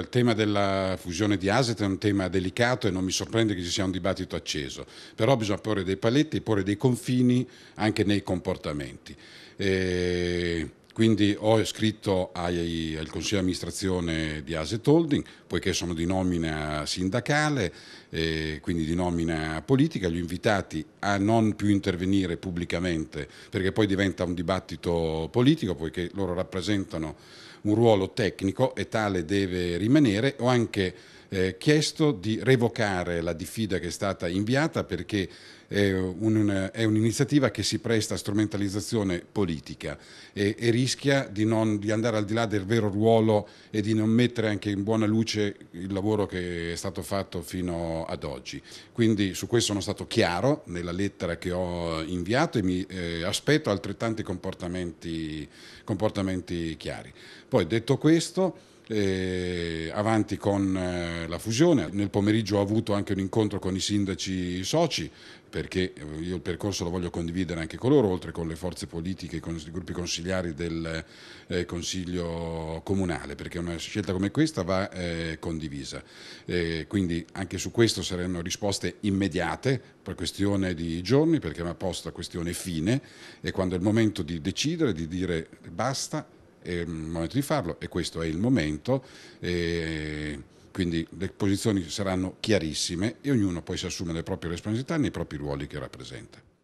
il tema della fusione di asset è un tema delicato e non mi sorprende che ci sia un dibattito acceso, però bisogna porre dei paletti e porre dei confini anche nei comportamenti. E eh, quindi ho scritto ai, al Consiglio di amministrazione di Aset Holding, poiché sono di nomina sindacale, eh, quindi di nomina politica, li ho invitati a non più intervenire pubblicamente, perché poi diventa un dibattito politico, poiché loro rappresentano un ruolo tecnico e tale deve rimanere. Ho anche eh, chiesto di revocare la diffida che è stata inviata perché eh, è, un, un'iniziativa che si presta a strumentalizzazione politica e, e rischia di, non, di, andare al di là del vero ruolo e di non mettere anche in buona luce il lavoro che è stato fatto fino ad oggi. Quindi su questo sono stato chiaro nella lettera che ho inviato e mi eh, aspetto altrettanti comportamenti, comportamenti chiari. Poi detto questo eh, avanti con eh, la fusione. Nel pomeriggio ho avuto anche un incontro con i sindaci soci perché eh, io il percorso lo voglio condividere anche con loro, oltre con le forze politiche, con i gruppi consigliari del eh, Consiglio Comunale, perché una scelta come questa va eh, condivisa. Eh, quindi anche su questo saranno risposte immediate, per questione di giorni, perché è una posta questione fine, e quando è il momento di decidere, di dire basta, è il momento di farlo e questo è il momento. E quindi le posizioni saranno chiarissime e ognuno poi si assume le proprie responsabilità nei propri ruoli che rappresenta.